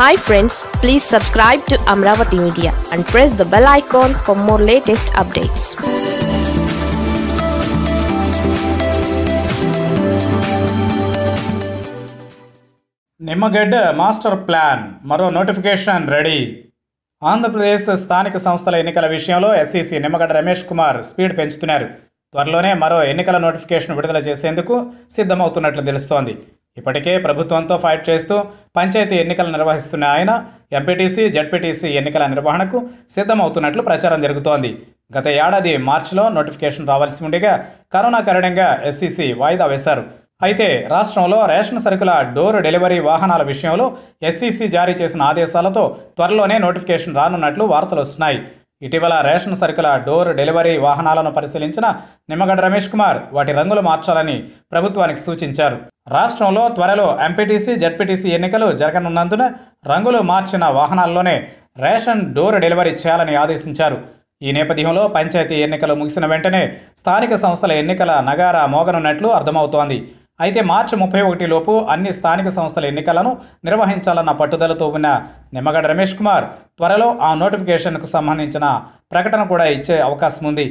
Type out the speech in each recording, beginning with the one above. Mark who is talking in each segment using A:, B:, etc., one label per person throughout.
A: hi friends please subscribe to Amaravati media and press the bell icon for more latest updates Nimmagadda master plan మరో notification ready Andhra Pradesh స్థానిక సంస్థల ఎన్నికల విషయంలో SEC Nimmagadda Ramesh Kumar speed పెంచుతున్నారు త్వరలోనే మరో ఎన్నికల నోటిఫికేషన్ విడుదల చేసేందుకు సిద్ధమవుతున్నట్లు తెలుస్తోంది ఇప్పటికే ప్రభుత్వంతో ఫైట్ చేస్తూ పంచాయతీ ఎన్నికలు నిర్వహిస్తున్న ఆయన ఎంపీటీసీ జడ్పీటీసీ ఎన్నికల నిర్వహణకు సిద్ధమవుతున్నట్లు ప్రచారం జరుగుతోంది గత ఏడాది మార్చిలో నోటిఫికేషన్ రావాల్సి ఉండగా కరోనా కారణంగా ఎస్సీసీ వాయిదా వేశారు అయితే రాష్ట్రంలో రేషన్ సరుకుల డోర్ డెలివరీ వాహనాల విషయంలో ఎస్సీసీ జారీ చేసిన ఆదేశాలతో త్వరలోనే నోటిఫికేషన్ రానున్నట్లు వార్తలు వస్తున్నాయి ఇటీవల రేషన్ సరుకుల డోర్ డెలివరీ వాహనాలను పరిశీలించిన నిమ్మగడ్డ రమేష్ కుమార్ వాటి రంగులు మార్చాలని ప్రభుత్వానికి సూచించారు రాష్ట్రంలో త్వరలో ఎంపీటీసీ జడ్పీటీసీ ఎన్నికలు జరగనున్నందున రంగులు మార్చిన వాహనాల్లోనే రేషన్ డోర్ డెలివరీ చేయాలని ఆదేశించారు ఈ నేపథ్యంలో పంచాయతీ ఎన్నికలు ముగిసిన వెంటనే స్థానిక సంస్థల ఎన్నికల నగారా మోగనున్నట్లు అర్థమవుతోంది అయితే మార్చి ముప్పై ఒకటి లోపు అన్ని స్థానిక సంస్థల ఎన్నికలను నిర్వహించాలన్న పట్టుదలతో ఉన్న నిమ్మగడ్డ రమేష్ కుమార్ త్వరలో ఆ నోటిఫికేషన్కు సంబంధించిన ప్రకటన కూడా ఇచ్చే అవకాశం ఉంది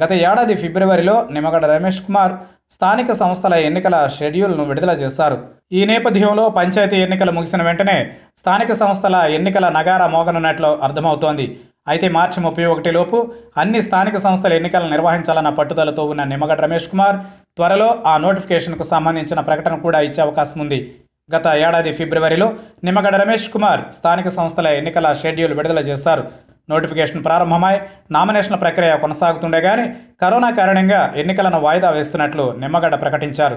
A: గత ఏడాది ఫిబ్రవరిలో నిమ్మగడ్డ రమేష్ కుమార్ స్థానిక సంస్థల ఎన్నికల షెడ్యూల్ను విడుదల చేశారు ఈ నేపథ్యంలో పంచాయతీ ఎన్నికలు ముగిసిన వెంటనే స్థానిక సంస్థల ఎన్నికల నగారా మోగనున్నట్లు అర్థమవుతోంది అయితే మార్చి ముప్పై ఒకటిలోపు అన్ని స్థానిక సంస్థల ఎన్నికలను నిర్వహించాలన్న పట్టుదలతో ఉన్న నిమ్మగడ్డ రమేష్ కుమార్ త్వరలో ఆ నోటిఫికేషన్కు సంబంధించిన ప్రకటన కూడా ఇచ్చే అవకాశం ఉంది గత ఏడాది ఫిబ్రవరిలో నిమ్మగడ్డ రమేష్ కుమార్ స్థానిక సంస్థల ఎన్నికల షెడ్యూల్ విడుదల చేశారు నోటిఫికేషన్ ప్రారంభమై నామినేషన్ల ప్రక్రియ కొనసాగుతుండే కానీ కరోనా కారణంగా ఎన్నికలను వాయిదా వేస్తున్నట్లు నిమ్మగడ్డ ప్రకటించారు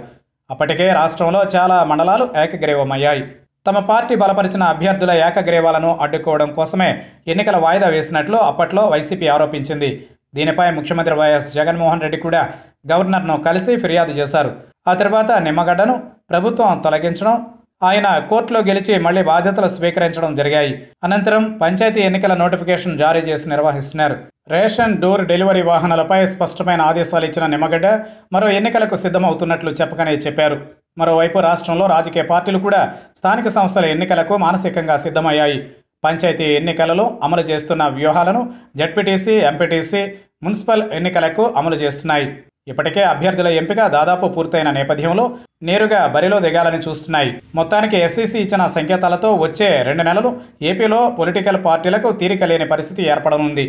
A: అప్పటికే రాష్ట్రంలో చాలా మండలాలు ఏకగ్రీవమయ్యాయి తమ పార్టీ బలపరిచిన అభ్యర్థుల ఏకగ్రీవాలను అడ్డుకోవడం కోసమే ఎన్నికల వాయిదా వేసినట్లు అప్పట్లో వైసీపీ ఆరోపించింది దీనిపై ముఖ్యమంత్రి వైఎస్ జగన్మోహన్ రెడ్డి కూడా గవర్నర్ను కలిసి ఫిర్యాదు చేశారు ఆ తర్వాత నిమ్మగడ్డను ప్రభుత్వం తొలగించడం ఆయన కోర్టులో గెలిచి మళ్లీ బాధ్యతలు స్వీకరించడం జరిగాయి అనంతరం పంచాయతీ ఎన్నికల నోటిఫికేషన్ జారీ చేసి నిర్వహిస్తున్నారు రేషన్ డోర్ డెలివరీ వాహనాలపై స్పష్టమైన ఆదేశాలు ఇచ్చిన నిమ్మగడ్డ మరో ఎన్నికలకు సిద్ధమవుతున్నట్లు చెప్పకనే చెప్పారు మరోవైపు రాష్ట్రంలో రాజకీయ పార్టీలు కూడా స్థానిక సంస్థల ఎన్నికలకు మానసికంగా సిద్ధమయ్యాయి పంచాయతీ ఎన్నికలలో అమలు చేస్తున్న వ్యూహాలను జడ్పీటీసీ ఎంపీటీసీ మున్సిపల్ ఎన్నికలకు అమలు చేస్తున్నాయి ఇప్పటికే అభ్యర్థుల ఎంపిక దాదాపు పూర్తయిన నేపథ్యంలో నేరుగా బరిలో దిగాలని చూస్తున్నాయి మొత్తానికి ఎస్సీసీ e ఇచ్చిన సంకేతాలతో వచ్చే రెండు నెలలు ఏపీలో పొలిటికల్ పార్టీలకు తీరిక లేని పరిస్థితి ఏర్పడనుంది